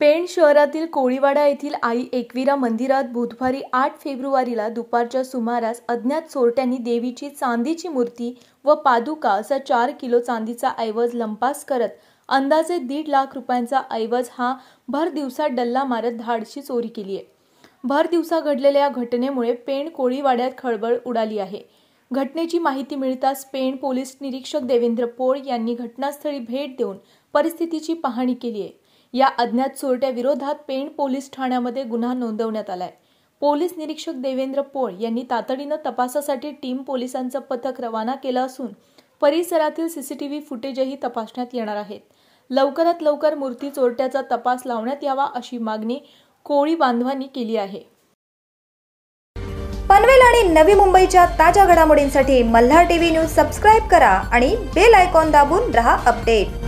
पेण शहरातील कोळीवाडा येथील आई एकविरा मंदिरात बुधवारी आठ फेब्रुवारीला दुपारच्या सुमारास अज्ञात चोरट्यांनी देवीची चांदीची मूर्ती व पादुका असा चार किलो चांदीचा ऐवज लंपास करत अंदाजे दीड लाख रुपयांचा ऐवज हा भर दिवसा डल्ला मारत धाडशी चोरी केली आहे भर दिवसा घडलेल्या या घटनेमुळे पेण कोळीवाड्यात खळबळ उडाली आहे घटनेची माहिती मिळताच पेण पोलीस निरीक्षक देवेंद्र पोळ यांनी घटनास्थळी भेट देऊन परिस्थितीची पाहणी केली आहे या अज्ञात चोरट्याविरोधात पेण पोलीस ठाण्यामध्ये गुन्हा नोंदवण्यात आलाय पोलीस निरीक्षक देवेंद्र पोळ यांनी तातडीनं तपासासाठी टीम पोलिसांचं पथक रवाना केलं असून परिसरातील सीसीटीव्ही फुटेजही तपासण्यात येणार आहेत लवकरात लवकर मूर्ती चोरट्याचा तपास लावण्यात यावा अशी मागणी कोळी बांधवांनी केली आहे पनवेल आणि नवी मुंबईच्या ताज्या घडामोडींसाठी मल्हार टीव्ही न्यूज सबस्क्राईब करा आणि बेल आयकॉन दाबून रहा अपडेट